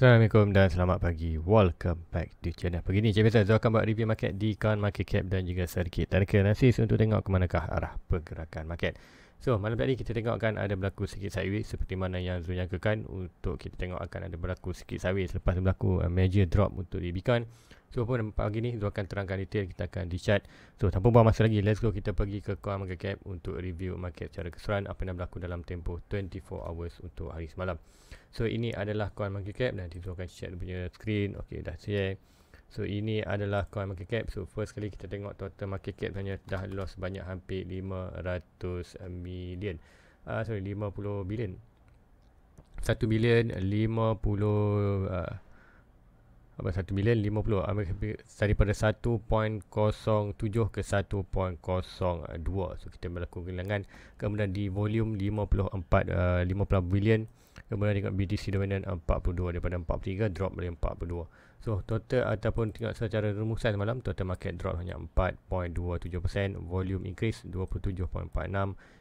Assalamualaikum dan selamat pagi. Welcome back to channel. Pagi ni Cik Faisal Zul akan buat review market di Kawan Market Cap dan juga sedikit tanda nasis untuk tengok ke manakah arah pergerakan market. So, malam tadi kita tengokkan ada berlaku sikit sideways seperti mana yang Zul nyangkakan untuk kita tengok akan ada berlaku sikit sideways selepas berlaku eh, major drop untuk di Bitcoin. So pun pagi ni Zul akan terangkan detail Kita akan di chat So tanpa buang masa lagi Let's go kita pergi ke coin Market Cap Untuk review market secara keseluruhan Apa yang berlaku dalam tempoh 24 hours Untuk hari semalam So ini adalah coin Market Cap dan Zul akan share punya screen Okay dah share So ini adalah coin Market Cap So first kali kita tengok total market cap Hanya dah lost banyak hampir 500 million ah, uh, Sorry 50 billion. 1 billion 50 uh, apa 1 million 50 ambil daripada 1.07 ke 1.02 so kita melakukan kehilangan kemudian di volume 54 50 bilion, kemudian dengan BTC dominan 42 eh, daripada 43 drop dari 42 so total ataupun tengok secara rumusan malam, total market drop hanya 4.27% volume increase 27.46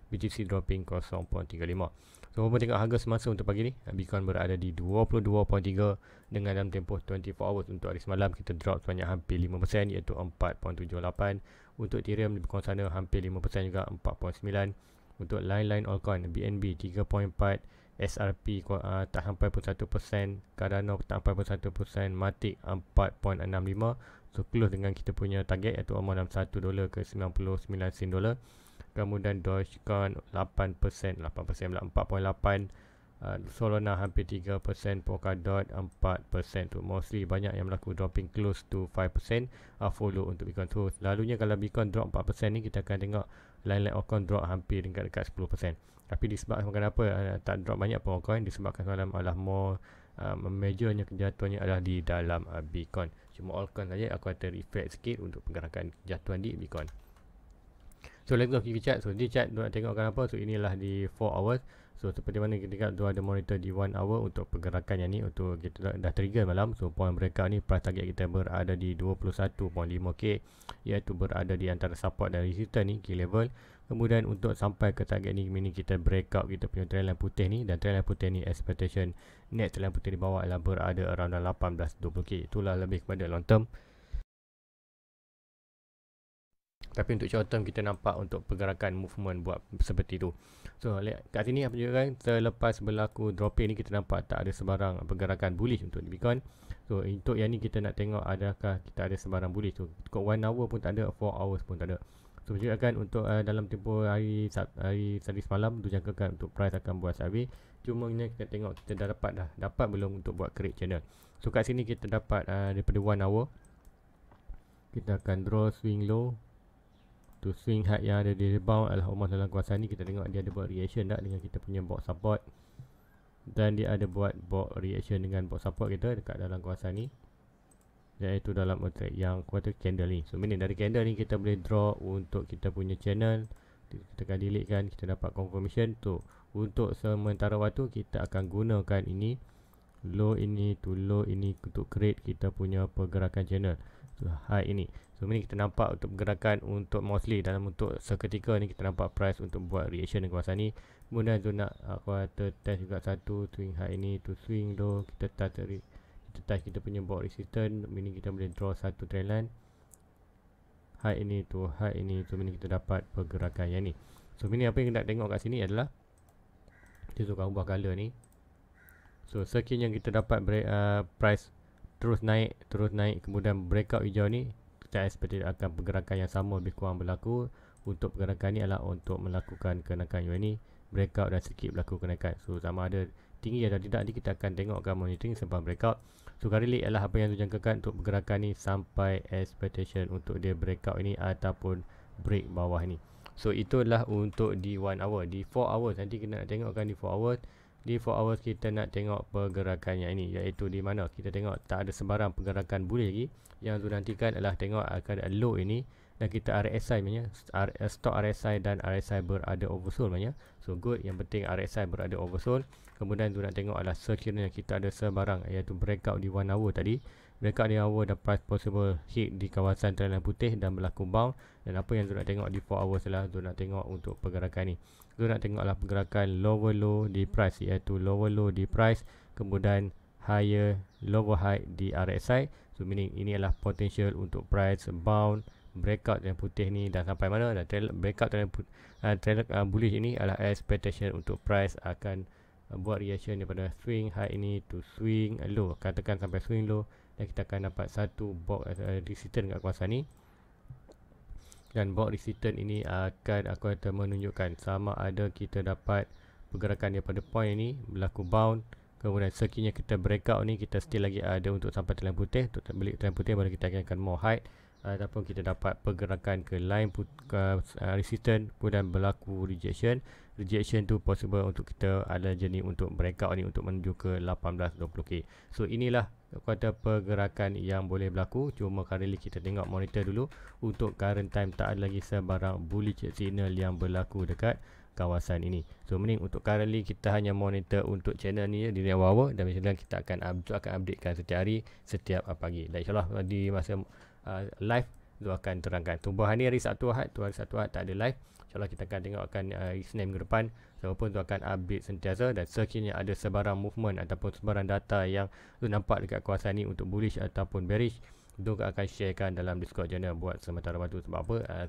BTC dropping 0.35 Tuan pun tengok harga semasa untuk pagi ni. Eh, Bitcoin berada di 22.3 dengan dalam tempoh 24 hours untuk hari semalam kita drop sebanyak hampir 5% iaitu 4.78. Untuk Ethereum lebih kurang sana hampir 5% juga 4.9. Untuk lain-lain altcoin BNB 3.4, SRP uh, tak sampai pun 1%, Cardano tak sampai pun 1%, Matic 4.65. So close dengan kita punya target iaitu amount 61 dolar ke 99 sen dolar kemudian Dogecoin 8% 8% pula 4.8 uh, ah, Solana hampir 3% Polkadot 4% tu mostly banyak yang melakukan dropping close to 5% uh, ah, follow untuk Bitcoin so lalunya kalau Bitcoin drop 4% ni kita akan tengok lain-lain account drop hampir dekat-dekat 10% tapi disebabkan kenapa uh, tak drop banyak pun coin disebabkan dalam adalah more uh, majornya kejatuhannya adalah di dalam uh, Bitcoin cuma all coin saja aku ada reflect sikit untuk pergerakan jatuhan di Bitcoin So let's go TV chat. So di chat tu nak tengokkan apa. So inilah di 4 hours. So seperti mana kita tengok tu ada monitor di 1 hour untuk pergerakan yang ni untuk kita dah trigger malam. So point mereka ni price target kita berada di 21.5k iaitu berada di antara support dan resistance ni key level. Kemudian untuk sampai ke target ni mini kita breakout kita punya trend line putih ni dan trend line putih ni expectation next trend line putih di bawah adalah berada around 18 20k. Itulah lebih kepada long term. tapi untuk short term kita nampak untuk pergerakan movement buat seperti itu so kat sini apa juga kan selepas berlaku dropping ni kita nampak tak ada sebarang pergerakan bullish untuk Bitcoin so untuk yang ni kita nak tengok adakah kita ada sebarang bullish tu so, kot 1 hour pun tak ada 4 hours pun tak ada so juga kan untuk uh, dalam tempoh hari hari sabtu semalam tu jangkakan untuk price akan buat survey cuma ni kita tengok kita dah dapat dah dapat belum untuk buat create channel so kat sini kita dapat uh, daripada 1 hour kita akan draw swing low to swing height yang ada di rebound Alhamdulillah dalam kuasa ni kita tengok dia ada buat reaction tak dengan kita punya box support dan dia ada buat box reaction dengan box support kita dekat dalam kuasa ni itu dalam attack yang quarter candle ni so meaning dari candle ni kita boleh draw untuk kita punya channel kita akan delete kan kita dapat confirmation tu untuk sementara waktu kita akan gunakan ini low ini to low ini untuk create kita punya pergerakan channel so high ini Sebelum ni kita nampak untuk pergerakan untuk mostly dalam untuk seketika ni kita nampak price untuk buat reaction dengan kawasan ni. Kemudian zona uh, aku kata test juga satu swing high ini tu swing low kita touch dari kita touch kita punya buat resistance mini kita boleh draw satu trendline High ini tu high ini tu mini kita dapat pergerakan yang ni. So mini apa yang nak tengok kat sini adalah kita suka ubah color ni. So sekian yang kita dapat break, uh, price terus naik terus naik kemudian breakout hijau ni kita expect akan pergerakan yang sama lebih kurang berlaku untuk pergerakan ni adalah untuk melakukan kenaikan yang ini breakout dan skip berlaku kenaikan so sama ada tinggi atau tidak nanti kita akan tengok akan monitoring sebab breakout so kali ini adalah apa yang dijangkakan untuk pergerakan ni sampai expectation untuk dia breakout ini ataupun break bawah ni so itulah untuk di 1 hour di 4 hours nanti kita nak tengokkan di 4 hours di 4 hours kita nak tengok pergerakan yang ini iaitu di mana kita tengok tak ada sebarang pergerakan boleh lagi yang tu nantikan adalah tengok akan low ini dan kita RSI punya eh, stock RSI dan RSI berada oversold punya so good yang penting RSI berada oversold kemudian tu nak tengok adalah sekiranya kita ada sebarang iaitu breakout di 1 hour tadi mereka di hour the price possible hit di kawasan trendline putih dan berlaku bound dan apa yang nak tengok di 4 hours lah tu nak tengok untuk pergerakan ni. Tu nak tengoklah pergerakan lower low di price iaitu lower low di price kemudian higher lower high di RSI. So meaning ini adalah potential untuk price bound breakout yang putih ni dan sampai mana dan trend breakout trend putih ah, trend uh, ah, bullish ini adalah expectation untuk price akan ah, buat reaction daripada swing high ini to swing low katakan sampai swing low dan kita akan dapat satu box uh, eh, resistant dekat kuasa ni dan box resistant ini akan aku akan menunjukkan sama ada kita dapat pergerakan pada point ini berlaku bound kemudian sekiranya kita breakout ni kita still lagi ada untuk sampai terlalu putih untuk beli terlalu putih baru kita akan more height ataupun kita dapat pergerakan ke line put, uh, resistance kemudian berlaku rejection rejection tu possible untuk kita ada jenis untuk breakout ni untuk menuju ke 1820k so inilah kekuatan pergerakan yang boleh berlaku cuma currently kita tengok monitor dulu untuk current time tak ada lagi sebarang bullish signal yang berlaku dekat kawasan ini. So mending untuk currently kita hanya monitor untuk channel ni di Ria Wawa dan channel kita akan update akan updatekan setiap hari setiap ah, pagi. Dan insyaallah di masa uh, live tu akan terangkan. Tumbuh hari hari satu Ahad, tu hari satu Ahad tak ada live. Insyaallah kita akan tengok akan uh, ah, Isnin minggu depan. So tu akan update sentiasa dan sekiranya ada sebarang movement ataupun sebarang data yang tu nampak dekat kawasan ni untuk bullish ataupun bearish Duk akan sharekan dalam Discord channel buat sementara waktu sebab apa uh,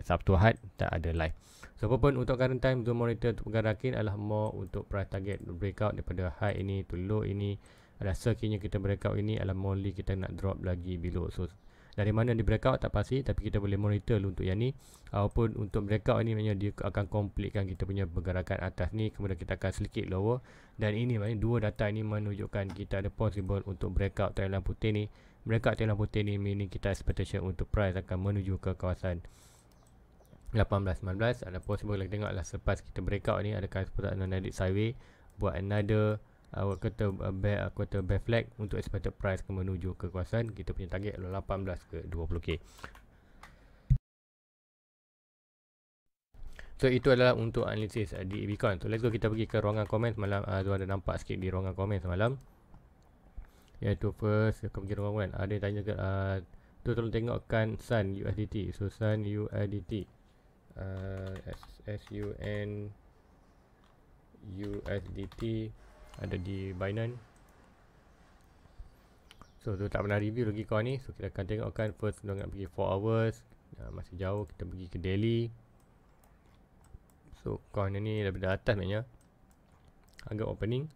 Sabtu Ahad tak ada live. So apa pun untuk current time zone monitor untuk pegang rakin adalah more untuk price target breakout daripada high ini to low ini adalah sekiranya kita breakout ini adalah only kita nak drop lagi below. So dari mana di breakout tak pasti tapi kita boleh monitor dulu untuk yang ni ataupun untuk breakout ini maknanya dia akan completekan kita punya pergerakan atas ni kemudian kita akan sedikit lower dan ini maknanya dua data ini menunjukkan kita ada possible untuk breakout trend putih ni breakout tail lampu tail ni meaning kita expectation untuk price akan menuju ke kawasan 18 ada possible kita tengok lah selepas kita breakout ni adakah sepatutnya ada another sideway buat another uh, aku kata uh, bear, uh, bear flag untuk expected price ke menuju ke kawasan kita punya target adalah 18 ke 20k So itu adalah untuk analisis uh, di Bitcoin. So let's go kita pergi ke ruangan komen semalam. Uh, tu ada nampak sikit di ruangan komen semalam. Ya tu first kemungkinan orang kan ada ah, tanya ke uh, tu tolong tengokkan sun USDT so sun USDT uh, ah, D T ada di Binance so tu tak pernah review lagi kau ni so kita akan tengokkan first kita nak pergi 4 hours uh, masih jauh kita pergi ke daily so kau ni daripada atas maknanya agak opening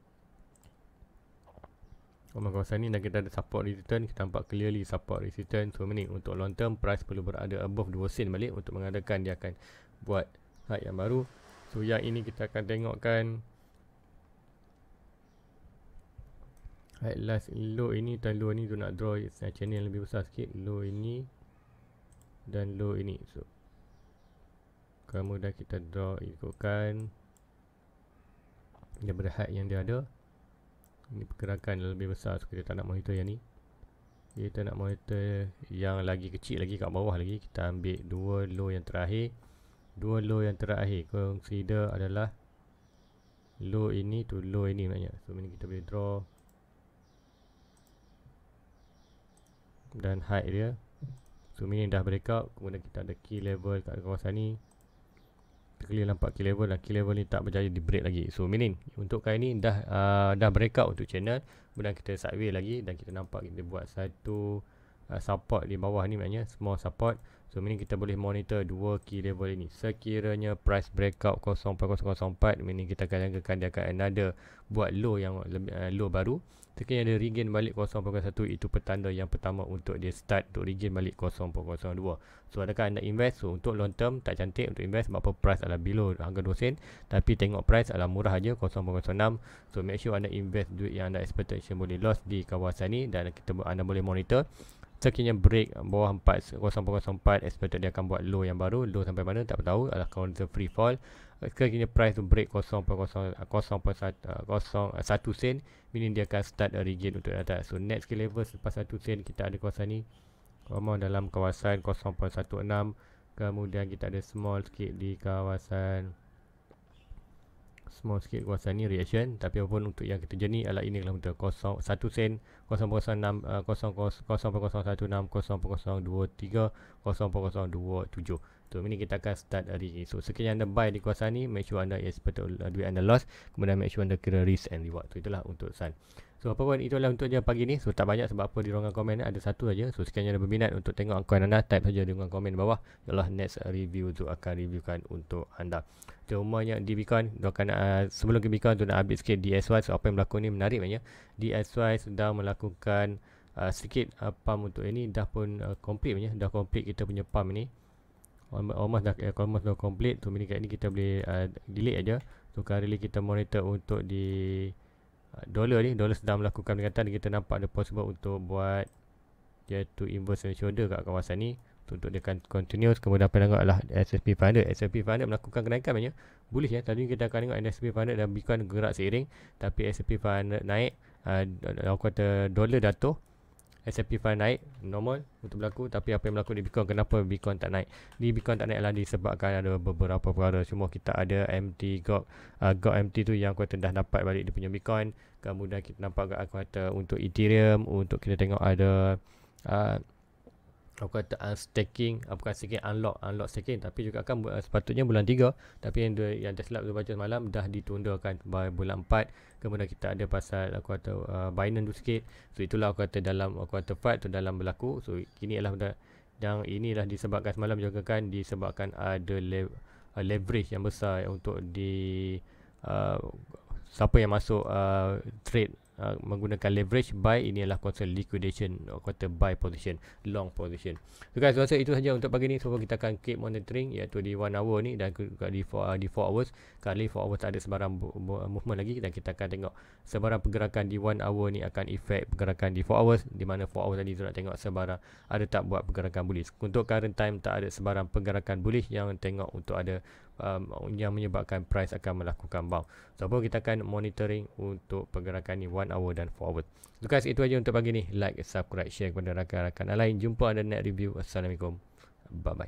Omong kawasan ni dan kita ada support resistance Kita nampak clearly support resistance So ni untuk long term price perlu berada above 2 sen balik Untuk mengadakan dia akan buat high yang baru So yang ini kita akan tengokkan High last low ini dan low ini nak draw channel yang lebih besar sikit Low ini dan low ini So kamu kita draw ikutkan daripada height yang dia ada ni pergerakan lebih besar so kita tak nak monitor yang ni kita nak monitor yang lagi kecil lagi kat bawah lagi kita ambil dua low yang terakhir dua low yang terakhir consider adalah low ini tu low ini maknanya so ini kita boleh draw dan high dia so ini dah breakout kemudian kita ada key level kat kawasan ni Kali nampak key level dan key level ni tak berjaya di break lagi So meaning untuk kali ni dah uh, dah breakout untuk channel Kemudian kita sideway lagi dan kita nampak kita buat satu uh, support di bawah ni maknanya small support so ini kita boleh monitor dua key level ini sekiranya price breakout 0.004 ini kita akan jangkakan dia akan another buat low yang lebih, uh, low baru sekiranya dia regain balik 0.1 itu petanda yang pertama untuk dia start untuk regain balik 0.02 so adakah anda invest so untuk long term tak cantik untuk invest sebab apa price adalah below harga 2 sen tapi tengok price adalah murah aja 0.06 so make sure anda invest duit yang anda expectation boleh loss di kawasan ni dan kita anda boleh monitor sekiranya break bawah 0.04, expected dia akan buat low yang baru low sampai mana tak tahu adalah counter free fall sekiranya price tu break 0.0 0.01 eh, eh, sen meaning dia akan start a regain untuk atas so next key level selepas 1 sen kita ada kawasan ni Ramah dalam kawasan 0.16 Kemudian kita ada small sikit di kawasan 0.17 0.18 small sikit kuasa ni reaction tapi apapun untuk yang kita jenis alat ini kalau betul 0 sen 006 0016 0023 0027 So ini kita akan start hari ini. So sekiranya anda buy di kuasa ni, make sure anda yes betul uh, duit anda loss. Kemudian make sure anda kira risk and reward. So itulah untuk Sun. So apa pun itulah untuk dia pagi ni. So tak banyak sebab apa di ruangan komen ni ada satu aja. So sekiranya anda berminat untuk tengok angkuan anda, type saja di ruangan komen bawah. Yalah next review tu akan reviewkan untuk anda. Cuma yang di Bitcoin, uh, sebelum ke Bitcoin tu nak update sikit DSY. So apa yang berlaku ni menarik banyak. DSY sudah melakukan uh, sedikit uh, pump untuk ini. Dah pun uh, complete banyak. Dah complete kita punya pump ni almost dah eh, almost dah complete tu mini ni kita boleh uh, delete aja So relay kita monitor untuk di uh, dollar ni dollar sedang melakukan peningkatan kita nampak ada possible untuk buat dia to inverse and shoulder kat kawasan ni untuk dia akan continuous kemudian apa yang adalah S&P 500 S&P 500 melakukan kenaikan banyak boleh ya tadi kita akan tengok S&P 500 dan bukan gerak seiring tapi S&P 500 naik uh, aku kata dollar datuh S&P 5 naik normal untuk berlaku tapi apa yang berlaku di Bitcoin kenapa Bitcoin tak naik di Bitcoin tak naik adalah disebabkan ada beberapa perkara semua kita ada MT GOG uh, GOG MT tu yang kuat dah dapat balik dia punya Bitcoin kemudian kita nampak aku kata untuk Ethereum untuk kita tengok ada uh, aku kata unstacking uh, bukan staking unlock unlock staking tapi juga akan uh, sepatutnya bulan 3 tapi yang yang Tesla tu baca semalam dah ditundakan bulan 4 kemudian kita ada pasal aku kata uh, Binance tu sikit so itulah aku kata dalam aku kata fact tu dalam berlaku so kini adalah dan inilah disebabkan semalam juga kan disebabkan ada le, uh, leverage yang besar untuk di uh, siapa yang masuk uh, trade uh, menggunakan leverage buy ini adalah konsep liquidation uh, kata buy position long position so guys so itu saja untuk pagi ni so kita akan keep monitoring iaitu di 1 hour ni dan juga di 4 uh, di 4 hours kali 4 hours ada sebarang movement lagi dan kita akan tengok sebarang pergerakan di 1 hour ni akan effect pergerakan di 4 hours di mana 4 hours tadi tu nak tengok sebarang ada tak buat pergerakan bullish untuk current time tak ada sebarang pergerakan bullish yang tengok untuk ada um, yang menyebabkan price akan melakukan bounce. So, pun kita akan monitoring untuk pergerakan ni 1 hour dan forward. So, guys, itu aja untuk pagi ni. Like, subscribe, share kepada rakan-rakan lain. Jumpa anda next review. Assalamualaikum. Bye-bye.